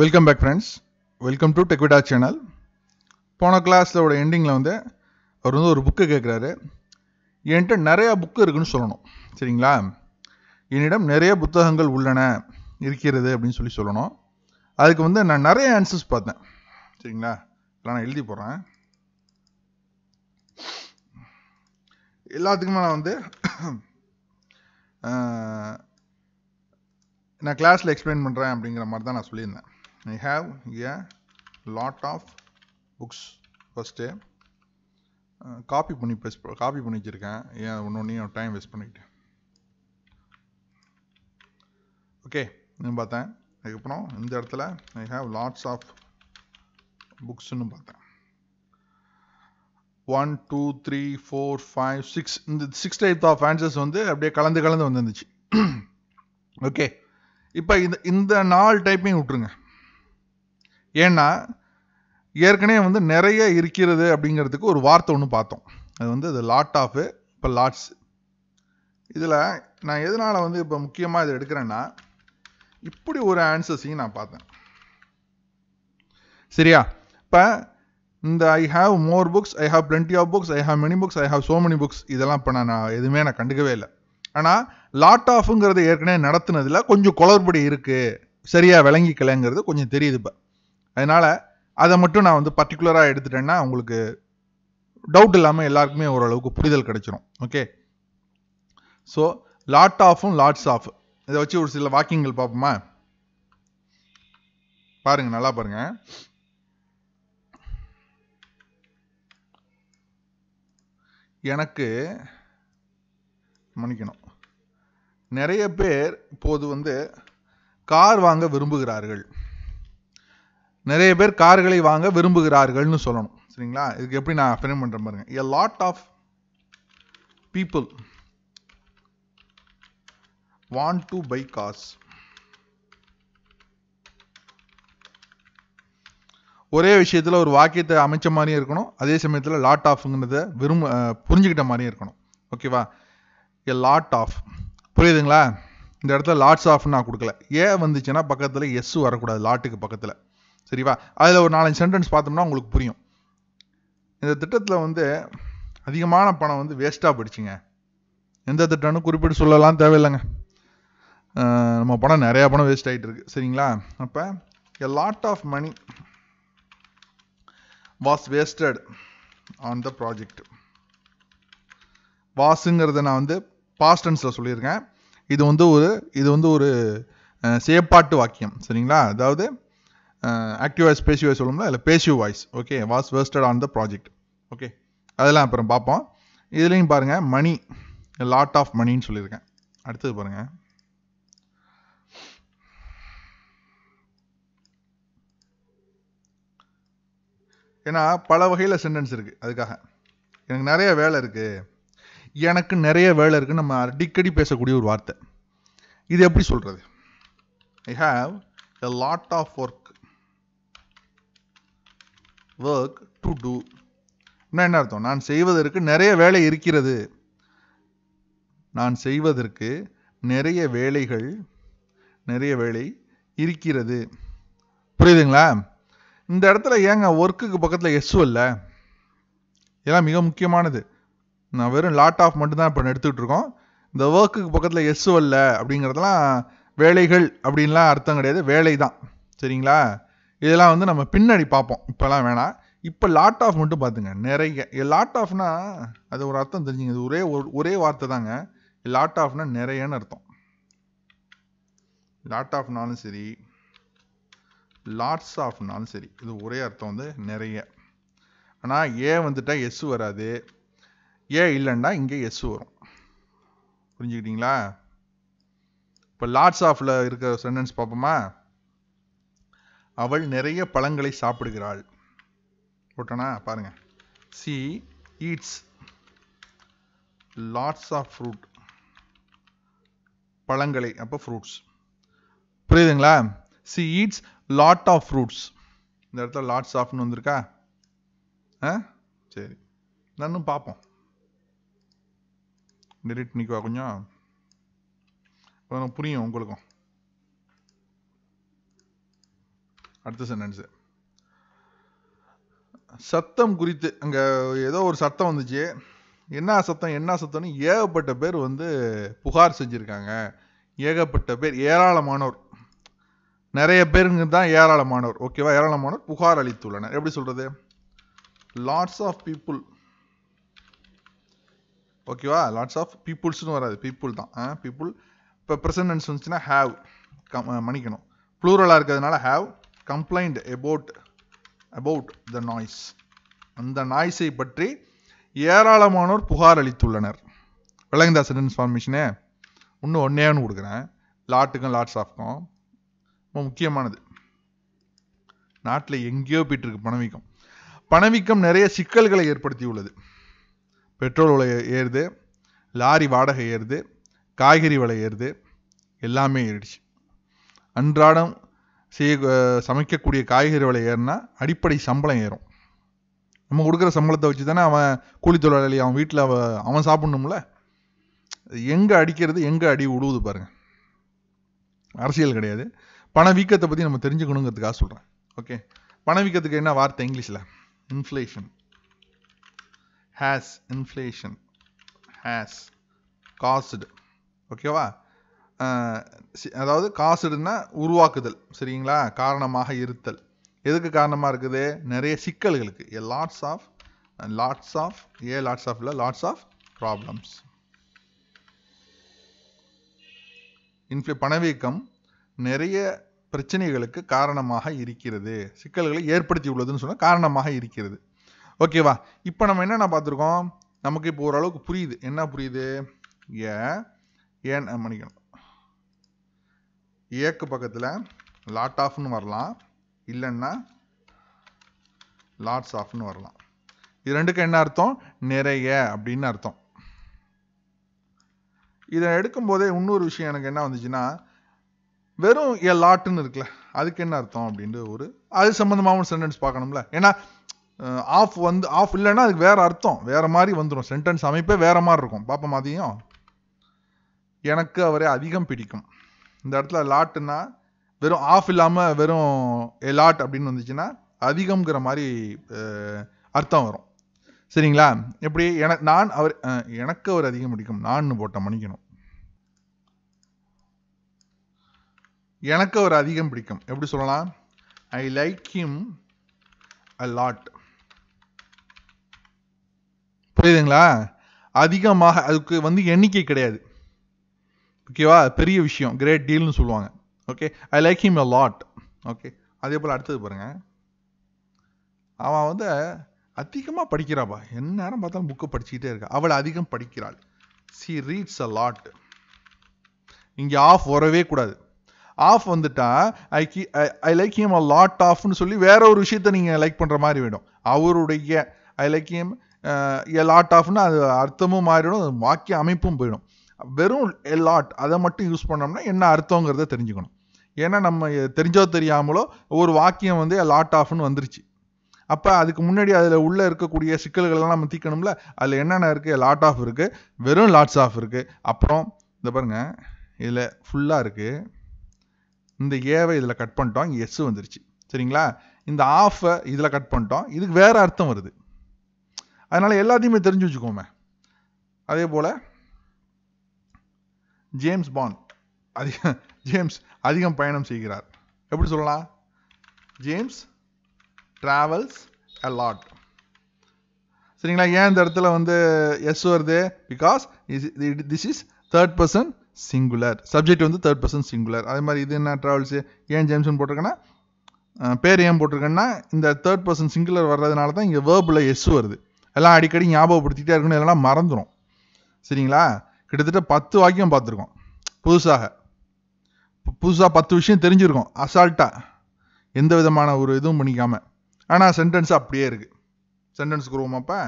welcome back friends welcome to டெக்விடா channel போன கிளாஸோட எண்டிங்கில் வந்து அவர் வந்து ஒரு புக்கு கேட்குறாரு என்கிட்ட நிறையா புக்கு இருக்குன்னு சொல்லணும் சரிங்களா என்னிடம் நிறைய புத்தகங்கள் உள்ளன இருக்கிறது அப்படின்னு சொல்லி சொல்லணும் அதுக்கு வந்து நான் நிறைய ஆன்சர்ஸ் பார்த்தேன் சரிங்களா இல்லை நான் எழுதி போடுறேன் எல்லாத்துக்குமே நான் வந்து நான் கிளாஸில் எக்ஸ்பிளைன் பண்ணுறேன் அப்படிங்கிற மாதிரி தான் நான் சொல்லியிருந்தேன் I have a lot of books first copy பண்ணி பெஸ்ட் காப்பி பண்ணி வச்சுருக்கேன் ஏன் ஒன்று ஒன்றையும் டைம் வேஸ்ட் பண்ணிக்கிட்டேன் ஓகே இன்னும் பார்த்தேன் அதுக்கப்புறம் இந்த இடத்துல ஐ ஹாவ் லாட்ஸ் ஆஃப் புக்ஸ்னு பார்த்தேன் one two three four five six இந்த சிக்ஸ் டைப் ஆஃப் ஆன்சர்ஸ் வந்து அப்படியே கலந்து கலந்து வந்துருந்துச்சு ஓகே இப்போ இந்த இந்த நாலு டைப்பையும் விட்ருங்க ஏன்னா ஏற்கனவே வந்து நிறைய இருக்கிறது அப்படிங்கிறதுக்கு ஒரு வார்த்தை ஒன்று பார்த்தோம் அது வந்து அது லாட் ஆஃப் இப்போ லாட்ஸ் இதில் நான் எதனால் வந்து இப்போ முக்கியமாக இதை எடுக்கிறேன்னா இப்படி ஒரு ஆன்சர்ஸையும் நான் பார்த்தேன் சரியா இப்போ இந்த I have more books I have plenty of books I have many books I have so many books இதெல்லாம் இப்போ நான் எதுவுமே நான் கண்டுக்கவே இல்லை ஆனால் லாட் ஆஃப்ங்கிறத ஏற்கனவே நடத்துனதில் கொஞ்சம் குளறுபடி இருக்குது சரியாக விளங்கிக்கலைங்கிறது கொஞ்சம் தெரியுது இப்போ அதனால் அதை மட்டும் நான் வந்து பர்டிகுலராக எடுத்துட்டேன்னா உங்களுக்கு டவுட் இல்லாமல் எல்லாருக்குமே ஓரளவுக்கு புரிதல் கிடைச்சிரும் ஓகே ஸோ லாட் ஆஃபும் லாட்ஸ் ஆஃப் இதை வச்சு ஒரு சில வாக்கியங்கள் பார்ப்போமா பாருங்க நல்லா பாருங்க எனக்கு மன்னிக்கணும் நிறைய பேர் இப்போது வந்து கார் வாங்க விரும்புகிறார்கள் நிறைய பேர் கார்களை வாங்க விரும்புகிறார்கள்னு சொல்லணும் சரிங்களா இதுக்கு எப்படி நான் ஃப்ரேம் பண்ணுறேன் பாருங்க a lot of people want to buy cars ஒரே விஷயத்தில் ஒரு வாக்கியத்தை அமைச்ச மாதிரியும் இருக்கணும் அதே சமயத்தில் லாட் ஆஃப்ங்கிறத விரும்ப புரிஞ்சுக்கிட்ட மாதிரியும் இருக்கணும் ஓகேவா ஏ லாட் ஆஃப் புரியுதுங்களா இந்த இடத்துல லாட்ஸ் ஆஃப்னு நான் கொடுக்கல ஏ வந்துச்சுன்னா பக்கத்தில் எஸ் வரக்கூடாது லாட்டுக்கு பக்கத்தில் சரிவா அதில் ஒரு நாலஞ்சு சென்டென்ஸ் பார்த்தோம்னா உங்களுக்கு புரியும் இந்த திட்டத்தில் வந்து அதிகமான பணம் வந்து வேஸ்ட்டாக போயிடுச்சுங்க எந்த திட்டம்னு குறிப்பிட்டு சொல்லலாம் தேவையில்லைங்க நம்ம பணம் நிறையா பணம் வேஸ்ட் ஆகிட்டு இருக்கு சரிங்களா அப்போ a lot of money was wasted on the project வாஸுங்கிறத நான் வந்து பாஸ்டன்ஸில் சொல்லியிருக்கேன் இது வந்து ஒரு இது வந்து ஒரு சேப்பாட்டு வாக்கியம் சரிங்களா அதாவது ஆக்டிவ் வாய்ஸ் பேசிவ் வாய்ஸ் சொல்லும்ல இல்லை passive voice okay was wasted on the project okay அதெல்லாம் அப்புறம் பார்ப்போம் இதுலேயும் பாருங்கள் மணி லாட் ஆஃப் மணின்னு சொல்லியிருக்கேன் அடுத்தது பாருங்கள் ஏன்னா பல வகையில் சென்டென்ஸ் இருக்குது அதுக்காக எனக்கு நிறைய வேலை இருக்குது எனக்கு நிறைய வேலை இருக்குதுன்னு நம்ம அடிக்கடி பேசக்கூடிய ஒரு வார்த்தை இது எப்படி சொல்கிறது I have a lot of work work to do என்ன அர்த்தம் நான் செய்வதற்கு நிறைய வேலை இருக்கிறது நான் செய்வதற்கு நிறைய வேலைகள் நிறைய வேலை இருக்கிறது புரியுதுங்களா இந்த இடத்துல ஏங்க ஒர்க்குக்கு பக்கத்தில் எஸ் இல்லை இதெல்லாம் மிக முக்கியமானது நான் வெறும் லாட் ஆஃப் மட்டும்தான் இப்போ எடுத்துக்கிட்டு இருக்கோம் இந்த ஒர்க்குக்கு பக்கத்தில் எஸ் இல்லை அப்படிங்கிறதெல்லாம் வேலைகள் அப்படின்லாம் அர்த்தம் கிடையாது வேலை தான் சரிங்களா இதெல்லாம் வந்து நம்ம பின்னாடி பார்ப்போம் இப்போலாம் வேணாம் இப்போ லாட் ஆஃப் மட்டும் பார்த்துங்க நிறைய லாட் ஆஃப்னா அது ஒரு அர்த்தம் தெரிஞ்சுங்க இது ஒரே ஒரே வார்த்தை தாங்க லாட் ஆஃப்னா நிறையன்னு அர்த்தம் லாட் ஆஃப்னாலும் சரி லாட்ஸ் ஆஃப்னாலும் சரி இது ஒரே அர்த்தம் வந்து நிறைய ஆனால் ஏ வந்துட்டால் எஸ் வராது ஏ இல்லைன்னா இங்கே எஸ் வரும் புரிஞ்சுக்கிட்டீங்களா இப்போ லாட்ஸ் ஆஃபில் இருக்கிற சென்டென்ஸ் பார்ப்போமா அவள் நிறைய பழங்களை சாப்பிடுகிறாள் போட்டனா பாருங்க she eats lots of fruit பழங்களை அப்போ ஃப்ரூட்ஸ் புரியுதுங்களா she eats lot of fruits இந்த இடத்துல லாட்ஸ் ஆஃப்னு வந்திருக்கா ஆ சரி நானும் பார்ப்போம் டெலிட் பண்ணிக்குவா கொஞ்சம் புரியும் உங்களுக்கும் அடுத்த சென்டென்ஸு சத்தம் குறித்து அங்கே ஏதோ ஒரு சத்தம் வந்துச்சு என்ன சத்தம் என்ன சத்தம்னு ஏகப்பட்ட பேர் வந்து புகார் செஞ்சுருக்காங்க ஏகப்பட்ட பேர் ஏராளமானோர் நிறைய பேருங்க தான் ஏராளமானோர் ஓகேவா ஏராளமானோர் புகார் அளித்துள்ளனர் எப்படி சொல்கிறது லாட்ஸ் ஆஃப் பீப்புள் ஓகேவா லாட்ஸ் ஆஃப் பீப்புள்ஸ்னு வராது பீப்புள் தான் பீப்புள் இப்போ ப்ரெசன்டென்ஸ் வந்துச்சுன்னா ஹாவ் மன்னிக்கணும் ப்ளூரலாக இருக்கிறதுனால have complaint about about the noise அந்த நாய்ஸை பற்றி ஏராளமானோர் புகார் அளித்துள்ளனர் விளங்குதா சென்டென்ஸ் ஃபார்மேஷனே இன்னும் ஒன்னேன்னு கொடுக்குறேன் லாட்டுக்கும் லாட்ஸ் ஆஃப்க்கும் ரொம்ப முக்கியமானது நாட்டில் எங்கேயோ இருக்கு பணவீக்கம் பணவீக்கம் நிறைய சிக்கல்களை ஏற்படுத்தி உள்ளது பெட்ரோல் விலை ஏறுது லாரி வாடகை ஏறுது காய்கறி விலை ஏறுது எல்லாமே ஏறிடுச்சு அன்றாடம் செய்ய சமைக்கக்கூடிய காய்கறி விலை ஏறினா அடிப்படை சம்பளம் ஏறும் நம்ம கொடுக்குற சம்பளத்தை வச்சு தானே அவன் கூலி தொழிலாளி அவன் வீட்டில் அவன் சாப்பிட்ணும்ல எங்கே அடிக்கிறது எங்கே அடி உழுவுது பாருங்கள் அரசியல் கிடையாது பணவீக்கத்தை பற்றி நம்ம தெரிஞ்சுக்கணுங்கிறதுக்காக சொல்கிறேன் ஓகே பணவீக்கத்துக்கு என்ன வார்த்தை இங்கிலீஷில் inflation has inflation has caused ஓகேவா அதாவது காசுடுன்னா உருவாக்குதல் சரிங்களா காரணமாக இருத்தல் எதுக்கு காரணமாக இருக்குது நிறைய சிக்கல்களுக்கு a lots of lots of a lots of இல்லை லாட்ஸ் ஆஃப் ப்ராப்ளம்ஸ் இன்ஃப்ளே பணவீக்கம் நிறைய பிரச்சனைகளுக்கு காரணமாக இருக்கிறது சிக்கல்களை ஏற்படுத்தி உள்ளதுன்னு சொன்னால் காரணமாக இருக்கிறது ஓகேவா இப்போ நம்ம என்னென்ன பார்த்துருக்கோம் நமக்கு இப்போ ஓரளவுக்கு புரியுது என்ன புரியுது ஏ ஏன் மன்னிக்கணும் ஏக்கு பக்கத்தில் லாட் ஆஃப்னு வரலாம் இல்லைன்னா லாட்ஸ் ஆஃப்னு வரலாம் இது ரெண்டுக்கும் என்ன அர்த்தம் நிறைய அப்படின்னு அர்த்தம் இதை எடுக்கும்போதே இன்னொரு விஷயம் எனக்கு என்ன வந்துச்சுன்னா வெறும் எ லாட்டுன்னு இருக்குல்ல அதுக்கு என்ன அர்த்தம் அப்படின்ற ஒரு அது சம்மந்தமாகவும் சென்டென்ஸ் பார்க்கணும்ல ஏன்னா ஆஃப் வந்து ஆஃப் இல்லைன்னா அதுக்கு வேற அர்த்தம் வேற மாதிரி வந்துடும் சென்டென்ஸ் அமைப்பே வேற மாதிரி இருக்கும் பார்ப்போம் மாதிரியும் எனக்கு அவரை அதிகம் பிடிக்கும் இந்த இடத்துல லாட்டுன்னா வெறும் ஆஃப் இல்லாமல் வெறும் லாட் அப்படின்னு வந்துச்சுன்னா அதிகம்ங்கிற மாதிரி அர்த்தம் வரும் சரிங்களா எப்படி என நான் அவர் எனக்கு அவர் அதிகம் பிடிக்கும் நான் போட்ட மன்னிக்கணும் எனக்கு அவர் அதிகம் பிடிக்கும் எப்படி சொல்லலாம் I like him a lot புரியுதுங்களா அதிகமாக அதுக்கு வந்து எண்ணிக்கை கிடையாது ஓகேவா பெரிய விஷயம் கிரேட் டீல்னு சொல்லுவாங்க okay I like him a lot okay அதே போல் அடுத்தது பாருங்கள் அவன் வந்து அதிகமாக படிக்கிறாப்பா என்ன நேரம் பார்த்தாலும் புக்கை படிச்சுக்கிட்டே இருக்கா அவள் அதிகம் படிக்கிறாள் சி ரீட்ஸ் அ லாட் இங்கே ஆஃப் வரவே கூடாது ஆஃப் வந்துட்டா ஐ கி I like him a lot ஆஃப்னு சொல்லி வேற ஒரு விஷயத்த நீங்கள் லைக் பண்ணுற மாதிரி வேணும் அவருடைய I like him a lot ஆஃப்னு அது அர்த்தமும் மாறிடும் வாக்கிய அமைப்பும் போயிடும் வெறும் லாட் அதை மட்டும் யூஸ் பண்ணோம்னா என்ன அர்த்தங்கிறத தெரிஞ்சுக்கணும் ஏன்னா நம்ம தெரிஞ்சோ தெரியாமலோ ஒரு வாக்கியம் வந்து லாட் ஆஃப்னு வந்துருச்சு அப்போ அதுக்கு முன்னாடி அதில் உள்ளே இருக்கக்கூடிய சிக்கல்கள்லாம் நம்ம தீக்கணும்ல அதில் என்னென்ன இருக்குது லாட் ஆஃப் இருக்குது வெறும் லாட்ஸ் ஆஃப் இருக்குது அப்புறம் இந்த பாருங்கள் இதில் ஃபுல்லாக இருக்குது இந்த ஏவை இதில் கட் பண்ணிட்டோம் இங்கே எஸ் வந்துருச்சு சரிங்களா இந்த ஆஃபை இதில் கட் பண்ணிட்டோம் இதுக்கு வேறு அர்த்தம் வருது அதனால் எல்லாத்தையுமே தெரிஞ்சு வச்சுக்கோமே அதே போல் ஜேம்ஸ் பாண்ட் அதிக ஜேம்ஸ் அதிகம் பயணம் செய்கிறார் எப்படி சொல்லலாம் ஜேம்ஸ் ட்ராவல்ஸ் அ லாட் சரிங்களா ஏன் இந்த இடத்துல வந்து எஸ் வருது because this is third person singular subject வந்து தேர்ட் பர்சன் சிங்குலர் அதே மாதிரி இது என்ன ட்ராவல்ஸு ஏன் ஜேம்ஸ்னு போட்டிருக்கேன்னா பேர் ஏன் போட்டிருக்கேன்னா இந்த தேர்ட் பர்சன் சிங்குலர் வர்றதுனால தான் இங்கே வேர்பில் எஸ் வருது எல்லாம் அடிக்கடி ஞாபகப்படுத்திக்கிட்டே இருக்கணும் இல்லைனா மறந்துடும் சரிங்களா கிட்டத்தட்ட பத்து வாக்கியம் பார்த்துருக்கோம் புதுசாக புதுசாக பத்து விஷயம் தெரிஞ்சிருக்கோம் அசால்ட்டாக எந்த விதமான ஒரு இதுவும் பண்ணிக்காமல் ஆனால் சென்டென்ஸ் அப்படியே இருக்குது சென்டென்ஸ் வருவோம் அப்போ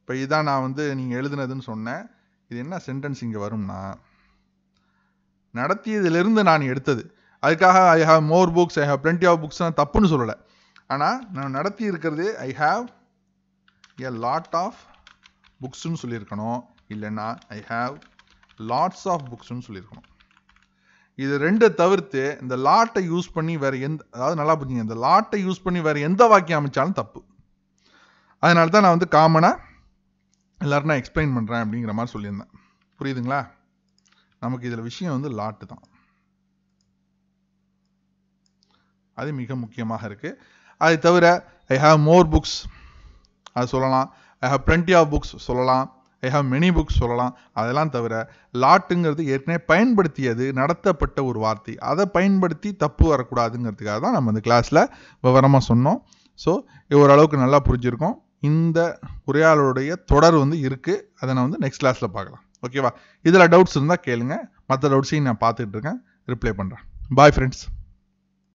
இப்போ இதுதான் நான் வந்து நீங்கள் எழுதுனதுன்னு சொன்னேன் இது என்ன சென்டென்ஸ் இங்கே வரும்னா நடத்தியதுலேருந்து நான் எடுத்தது அதுக்காக I have more books I have plenty of books நான் தப்புன்னு சொல்லலை ஆனால் நான் நடத்தி இருக்கிறது I have a lot of புக்ஸ்னு சொல்லியிருக்கணும் இல்லைன்னா ஐ ஹாவ் லாட்ஸ் ஆஃப் புக்ஸ்னு சொல்லியிருக்கணும் இது ரெண்டை தவிர்த்து இந்த லாட்டை யூஸ் பண்ணி வேறு எந்த அதாவது நல்லா புரிஞ்சுங்க இந்த லாட்டை யூஸ் பண்ணி வேறு எந்த வாக்கியம் அமைச்சாலும் தப்பு அதனால தான் நான் வந்து காமனாக எல்லோரும் நான் எக்ஸ்பிளைன் பண்ணுறேன் அப்படிங்கிற மாதிரி சொல்லியிருந்தேன் புரியுதுங்களா நமக்கு இதில் விஷயம் வந்து லாட்டு தான் அது மிக முக்கியமாக இருக்குது அது தவிர ஐ ஹாவ் மோர் புக்ஸ் அது சொல்லலாம் I have plenty of books சொல்லலாம் ஐ ஹவ் மெனி புக்ஸ் சொல்லலாம் அதெல்லாம் தவிர லாட்டுங்கிறது ஏற்கனவே பயன்படுத்தியது நடத்தப்பட்ட ஒரு வார்த்தை அதை பயன்படுத்தி தப்பு வரக்கூடாதுங்கிறதுக்காக தான் நம்ம இந்த கிளாஸில் விவரமாக சொன்னோம் ஸோ ஓரளவுக்கு நல்லா புரிஞ்சுருக்கோம் இந்த உரையாளருடைய தொடர் வந்து இருக்குது அதை நான் வந்து நெக்ஸ்ட் கிளாஸில் பார்க்கலாம் ஓகேவா இதில் டவுட்ஸ் இருந்தால் கேளுங்க மற்ற டவுட்ஸையும் நான் பார்த்துட்டு இருக்கேன் ரிப்ளை பண்ணுறேன் பாய் ஃப்ரெண்ட்ஸ்